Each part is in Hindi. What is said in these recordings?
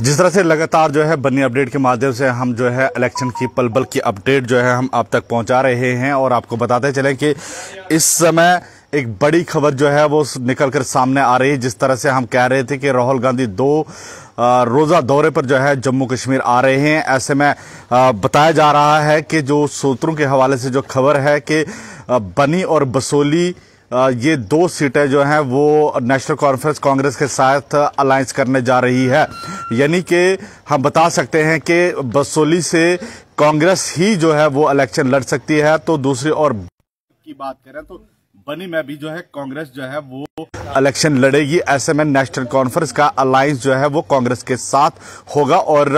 जिस तरह से लगातार जो है बनी अपडेट के माध्यम से हम जो है इलेक्शन की पल पल की अपडेट जो है हम आप तक पहुंचा रहे हैं और आपको बताते चलें कि इस समय एक बड़ी खबर जो है वो निकल कर सामने आ रही है जिस तरह से हम कह रहे थे कि राहुल गांधी दो रोज़ा दौरे पर जो है जम्मू कश्मीर आ रहे हैं ऐसे में बताया जा रहा है कि जो सूत्रों के हवाले से जो खबर है कि बनी और बसोली ये दो सीटें जो हैं वो नेशनल कॉन्फ्रेंस कांग्रेस के साथ अलायंस करने जा रही है यानी कि हम बता सकते हैं कि बसोली से कांग्रेस ही जो है वो इलेक्शन लड़ सकती है तो दूसरी और की बात करें तो बनी में भी जो है कांग्रेस जो है वो इलेक्शन लड़ेगी ऐसे में नेशनल कॉन्फ्रेंस का अलायंस जो है वो कांग्रेस के साथ होगा और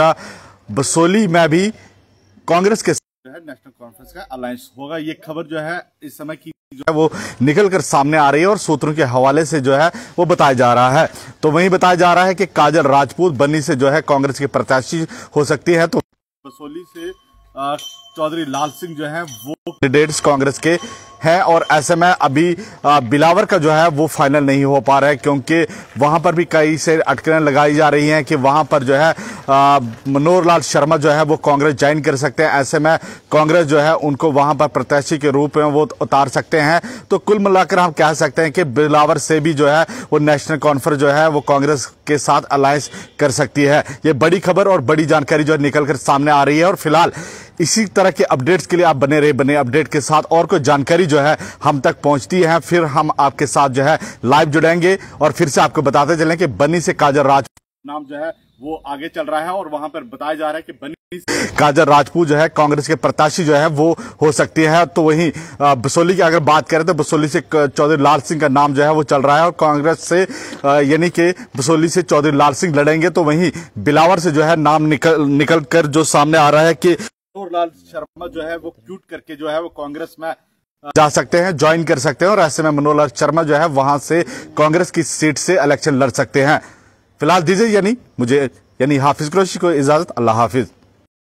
बसोली में भी कांग्रेस के जो है नेशनल कॉन्फ्रेंस का अलायंस होगा ये खबर जो है इस समय की जो है वो निकल कर सामने आ रही है और सूत्रों के हवाले से जो है वो बताया जा रहा है तो वही बताया जा रहा है कि काजल राजपूत बनी से जो है कांग्रेस के प्रत्याशी हो सकती है तो बसोली से चौधरी लाल सिंह जो है वो कैंडिडेट्स कांग्रेस के हैं और ऐसे में अभी बिलावर का जो है वो फाइनल नहीं हो पा रहा है क्योंकि वहां पर भी कई से अटकलें लगाई जा रही हैं कि वहां पर जो है मनोहर लाल शर्मा जो है वो कांग्रेस ज्वाइन कर सकते हैं ऐसे में कांग्रेस जो है उनको वहां पर प्रत्याशी के रूप में वो उतार सकते हैं तो कुल मिलाकर हम कह सकते हैं कि बिलावर से भी जो है वो नेशनल कॉन्फ्रेंस जो है वो कांग्रेस के साथ अलायंस कर सकती है ये बड़ी खबर और बड़ी जानकारी जो है निकल सामने आ रही है और फिलहाल इसी तरह के अपडेट्स के लिए आप बने रहे बने अपडेट के साथ और कोई जानकारी जो है हम तक पहुंचती है फिर हम आपके साथ जो है लाइव जुड़ेंगे और फिर से आपको बताते चले कि बनी से काजल राज नाम जो है वो आगे चल रहा है और वहां पर बताया जा रहा है कि बनी काजल राजपूत जो है कांग्रेस के प्रत्याशी जो है वो हो सकती है तो वहीं बसोली की अगर बात करें तो बसोली से चौधरी लाल सिंह का नाम जो है वो चल रहा है और कांग्रेस से यानी कि बसोली से चौधरी लाल सिंह लड़ेंगे तो वहीं बिलावर से जो है नाम निकल निकल कर जो सामने आ रहा है कि किशोर लाल शर्मा जो है वो क्यूट करके जो है वो कांग्रेस में जा सकते हैं ज्वाइन कर सकते हैं और ऐसे में मनोहर शर्मा जो है वहां से कांग्रेस की सीट से इलेक्शन लड़ सकते हैं फिलहाल दीजिए यानी मुझे यानी हाफिज क्रोशी को इजाजत अल्लाह हाफिज